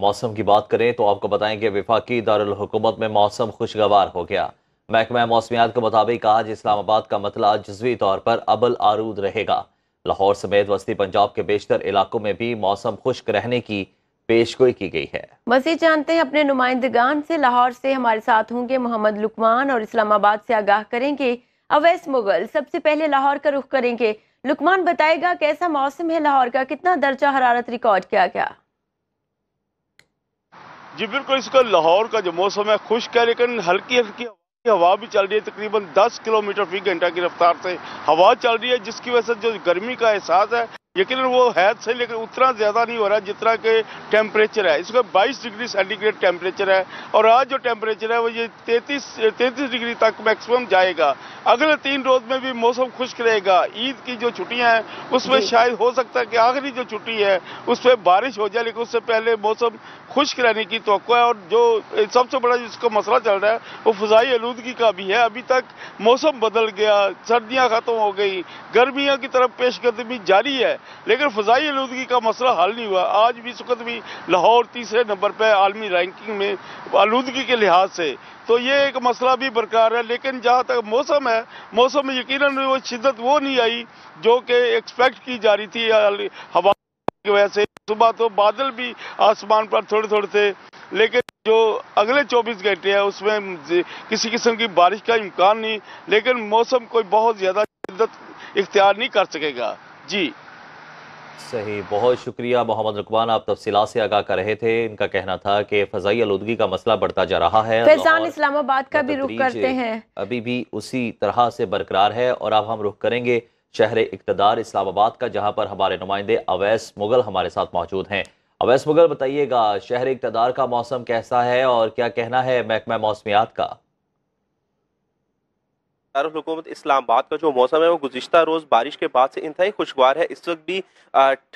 मौसम की बात करें तो आपको बताएंगे विफाकी दारकूमत में मौसम खुशगवार हो गया महकमा मौसमियात के मुताबिक आज इस्लामाबाद का मतला जजवी तौर पर अबल आरूद रहेगा लाहौर समेत वस्ती पंजाब के बेशतर इलाकों में भी मौसम खुश्क रहने की पेशगोई की गई है मजीद जानते हैं अपने नुमाइंदगान से लाहौर से हमारे साथ होंगे मोहम्मद लुकमान और इस्लामाबाद से आगाह करेंगे अवैस मुगल सबसे पहले लाहौर का रुख करेंगे लुकमान बताएगा कैसा मौसम है लाहौर का कितना दर्जा हरारत रिकॉर्ड किया गया जी बिल्कुल इसका लाहौर का जो मौसम है खुश्क है लेकिन हल्की हल्की हवा भी चल रही है तकरीबन 10 किलोमीटर फी घंटा की रफ्तार से हवा चल रही है जिसकी वजह से जो गर्मी का एहसास है यकीन वो हैद से लेकिन उतना ज़्यादा नहीं हो रहा जितना के टेम्परेचर है इसका बाईस डिग्री सेंटीग्रेड टेम्परेचर है और आज जो टेम्परेचर है वो ये तैंतीस तैंतीस डिग्री तक मैक्सिमम जाएगा अगले तीन रोज में भी मौसम खुश्क रहेगा ईद की जो छुट्टियाँ हैं उसमें शायद हो सकता है कि आखिरी जो छुट्टी है उस पर बारिश हो जाए लेकिन उससे पहले मौसम खुश्क रहने की तो है और जो सबसे बड़ा जिसका मसला चल रहा है वो फजाई आलूदगी का भी है अभी तक मौसम बदल गया सर्दियाँ ख़त्म हो गई गर्मियों की तरफ पेशकदमी जारी है लेकिन फ़जाई आलूदगी का मसला हल नहीं हुआ आज भी इस वक्त भी लाहौर तीसरे नंबर पर आलमी रैंकिंग में आलूदगी के लिहाज से तो ये एक मसला भी बरकरार है लेकिन जहाँ तक मौसम है मौसम में यकीन वो शिदत वो नहीं आई जो कि एक्सपेक्ट की जा रही थी हवा की वजह से सुबह तो बादल भी आसमान पर थोड़े थोड़े थे लेकिन जो अगले 24 घंटे हैं उसमें किसी किस्म की बारिश का इम्कान नहीं लेकिन मौसम कोई बहुत ज़्यादा शिद्दत इख्तियार नहीं कर सकेगा जी सही बहुत शुक्रिया मोहम्मद रुकमान आप तफसीला से आगाह कर रहे थे इनका कहना था कि फजाई आलूदगी का मसला बढ़ता जा रहा है फैजान इस्लामाबाद का भी रुख करते हैं अभी भी उसी तरह से बरकरार है और अब हम रुख करेंगे शहर इकतदार इस्लामाबाद का जहाँ पर हमारे नुमाइंदे अवैस मुगल हमारे साथ मौजूद हैं अवैस मुगल बताइएगा शहर इकतदार का मौसम कैसा है और क्या कहना है महकमा मौसमियात का दारुल हुकूमत इस्लामाबाद का जो मौसम है वो गुजशत रोज़ बारिश के बाद से इंतहाई खुशगवार है इस वक्त भी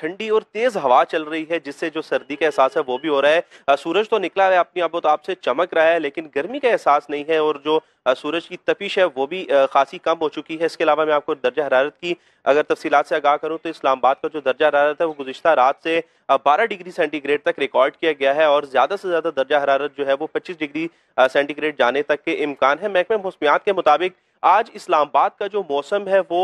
ठंडी और तेज़ हवा चल रही है जिससे जो सर्दी का एहसास है वो भी हो रहा है सूरज तो निकला है अपनी आबो आपसे चमक रहा है लेकिन गर्मी का एहसास नहीं है और जो सूरज की तपिश है वो भी खासी कम हो चुकी है इसके अलावा मैं आपको दर्जा हरारत की अगर तफसीत से आगाह करूँ तो इस्लामाबाद का जो दर्जा हरारत है वो गुजशत रात से बारह डिग्री सेंटीग्रेड तक रिकॉर्ड किया गया है और ज़्यादा से ज़्यादा दर्जा हरारत जो है वो पच्चीस डिग्री सेंटीग्रेड जाने तक के इम्कान है महकमे मौसमियात के मुताबिक आज इस्लामाबाद का जो मौसम है वो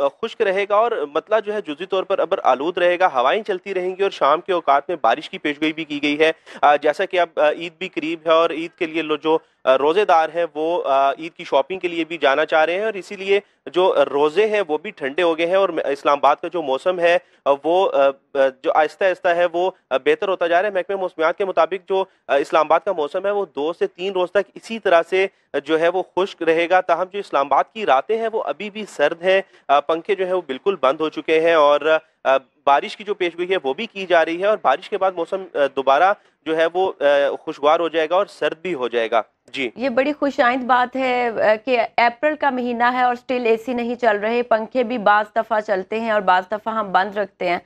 खुश्क रहेगा और मतला जो है जुजी तौर पर अबर आलूद रहेगा हवाएं चलती रहेंगी और शाम के औकात में बारिश की पेशगोई भी की गई है जैसा कि अब ईद भी करीब है और ईद के लिए जो रोज़ेदार हैं वो ईद की शॉपिंग के लिए भी जाना चाह रहे हैं और इसीलिए जो रोज़े हैं वो भी ठंडे हो गए हैं और इस्लामाबाद का जो मौसम है वो जो आहिस्ता आहिस्ता है वो बेहतर होता जा रहा है महकमे मौसमियात के मुताबिक जो इस्लामाबाद का मौसम है वो दो से तीन रोज़ तक इसी तरह से जो है वो खुश्क रहेगा तहम जो इस्लामाबाद की रातें हैं वो अभी भी सर्द हैं पंखे जो है वो बिल्कुल बंद हो चुके हैं और बारिश की जो पेशगोई है वो भी की जा रही है और बारिश के बाद मौसम दोबारा जो है वो खुशगवार हो जाएगा और सर्द भी हो जाएगा जी ये बड़ी खुशाइंद बात है कि अप्रैल का महीना है और स्टिल एसी नहीं चल रहे पंखे भी बाज़ दफ़ा चलते हैं और बाज़ दफ़ा हम बंद रखते हैं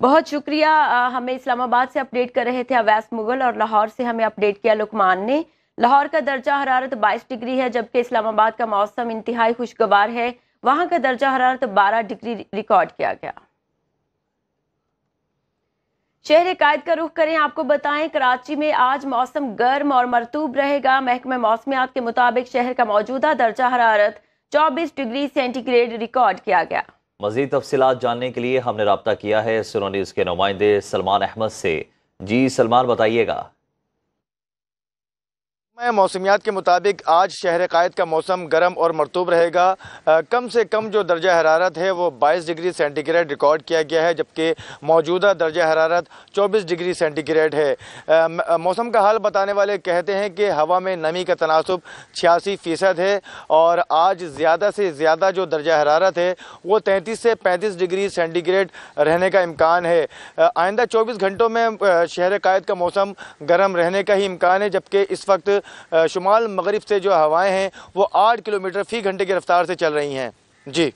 बहुत शुक्रिया हमें इस्लामाबाद से अपडेट कर रहे थे अवैस मुगल और लाहौर से हमें अपडेट किया लुकमान ने लाहौर का दर्जा हरारत 22 डिग्री है जबकि इस्लामाबाद का मौसम इंतहाई खुशगवार है वहाँ का दर्जा हरारत 12 डिग्री रिकॉर्ड किया गया शहर कायद का रुख करें आपको बताएं कराची में आज मौसम गर्म और मरतूब रहेगा महकमे मौसमियात के मुताबिक शहर का मौजूदा दर्जा हरारत 24 डिग्री सेंटीग्रेड रिकॉर्ड किया गया मजीद तफसी जानने के लिए हमने रबता किया है सुनो न्यूज़ के नुमाइंदे सलमान अहमद से जी सलमान बताइएगा मैं मौसमियात के मुताबिक आज शहर कायद का मौसम गर्म और मरतूब रहेगा कम से कम जो दर्जा हरारत है वो 22 डिग्री सेंटीग्रेड रिकॉर्ड किया गया है जबकि मौजूदा दर्जा हरारत 24 डिग्री सेंटीग्रेड है मौसम का हाल बताने वाले कहते हैं कि हवा में नमी का तनासब छियासी फ़ीसद है और आज ज़्यादा से ज़्यादा जो दर्जा हरारत है वो तैंतीस से पैंतीस डिग्री सेंटीग्रेड रहने का इम्कान है आइंदा चौबीस घंटों में शहर कायद का मौसम गर्म रहने का ही इम्कान है जबकि इस वक्त शुमाल मगरब से जो हवाएं हैं वो आठ किलोमीटर फ़ी घंटे की रफ्तार से चल रही हैं जी